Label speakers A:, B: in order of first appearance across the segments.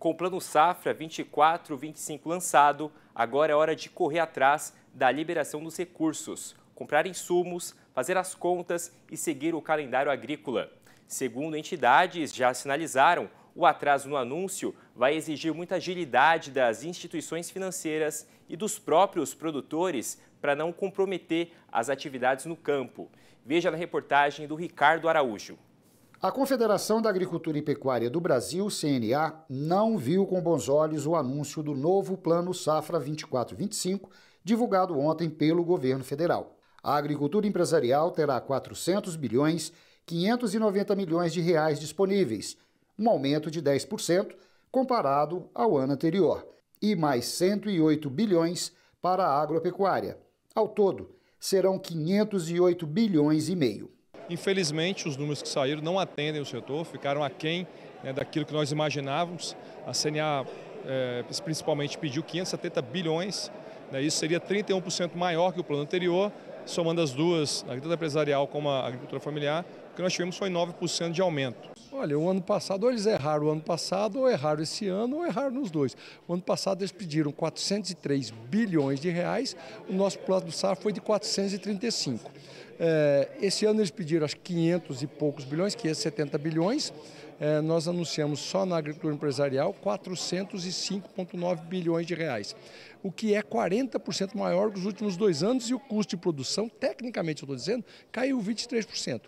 A: Com o Plano Safra 24-25 lançado, agora é hora de correr atrás da liberação dos recursos, comprar insumos, fazer as contas e seguir o calendário agrícola. Segundo entidades já sinalizaram, o atraso no anúncio vai exigir muita agilidade das instituições financeiras e dos próprios produtores para não comprometer as atividades no campo. Veja na reportagem do Ricardo Araújo.
B: A Confederação da Agricultura e Pecuária do Brasil, CNA, não viu com bons olhos o anúncio do novo Plano Safra 24-25, divulgado ontem pelo governo federal. A agricultura empresarial terá 400 bilhões 590 milhões de reais disponíveis, um aumento de 10% comparado ao ano anterior, e mais 108 bilhões para a agropecuária. Ao todo, serão 508 bilhões e meio.
C: Infelizmente, os números que saíram não atendem o setor, ficaram aquém né, daquilo que nós imaginávamos. A CNA é, principalmente pediu 570 bilhões, né, isso seria 31% maior que o plano anterior, somando as duas, a agricultura empresarial como a agricultura familiar, o que nós tivemos foi 9% de aumento.
D: Olha, o ano passado, ou eles erraram o ano passado, ou erraram esse ano, ou erraram nos dois. O ano passado eles pediram 403 bilhões de reais, o nosso plano do SAR foi de 435. É, esse ano eles pediram acho 500 e poucos bilhões, 570 bilhões. É, nós anunciamos só na agricultura empresarial 405,9 bilhões de reais, o que é 40% maior que os últimos dois anos e o custo de produção, tecnicamente eu estou dizendo, caiu 23%.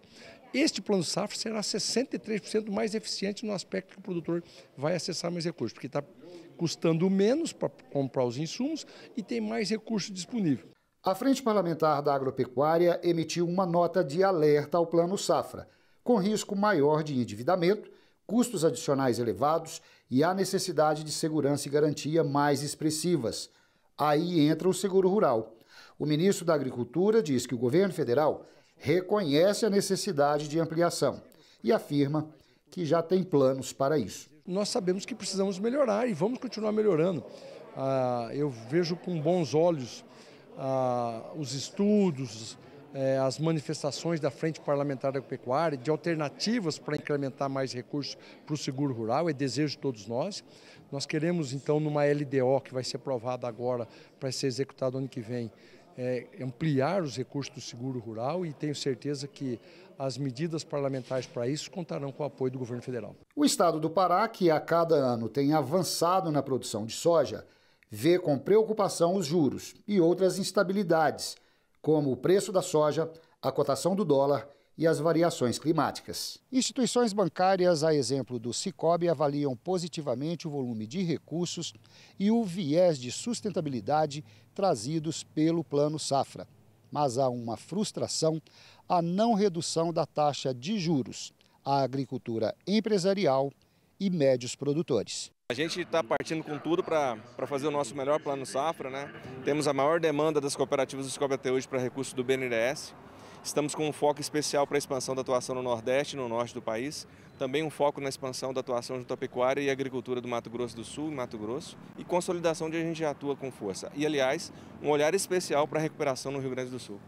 D: Este plano safra será 63% mais eficiente no aspecto que o produtor vai acessar mais recursos, porque está custando menos para comprar os insumos e tem mais recursos disponível.
B: A Frente Parlamentar da Agropecuária emitiu uma nota de alerta ao plano safra, com risco maior de endividamento custos adicionais elevados e a necessidade de segurança e garantia mais expressivas. Aí entra o seguro rural. O ministro da Agricultura diz que o governo federal reconhece a necessidade de ampliação e afirma que já tem planos para isso. Nós sabemos que precisamos
D: melhorar e vamos continuar melhorando. Ah, eu vejo com bons olhos ah, os estudos, eh, as manifestações da Frente Parlamentar da Agropecuária, de alternativas para incrementar mais recursos para o seguro rural, é desejo de todos nós. Nós queremos, então, numa LDO que vai ser aprovada agora para ser executada ano que vem, é, ampliar os recursos do seguro rural e tenho certeza que as medidas parlamentares para isso contarão com o apoio do governo federal.
B: O estado do Pará, que a cada ano tem avançado na produção de soja, vê com preocupação os juros e outras instabilidades como o preço da soja, a cotação do dólar e as variações climáticas. Instituições bancárias, a exemplo do Cicobi, avaliam positivamente o volume de recursos e o viés de sustentabilidade trazidos pelo Plano Safra. Mas há uma frustração à não redução da taxa de juros à agricultura empresarial e médios produtores.
C: A gente está partindo com tudo para fazer o nosso melhor plano safra. Né? Temos a maior demanda das cooperativas do Scope até hoje para recursos do BNDES. Estamos com um foco especial para a expansão da atuação no Nordeste e no Norte do país. Também um foco na expansão da atuação junto à pecuária e agricultura do Mato Grosso do Sul e Mato Grosso. E consolidação de a gente atua com força. E, aliás, um olhar especial para a recuperação no Rio Grande do Sul.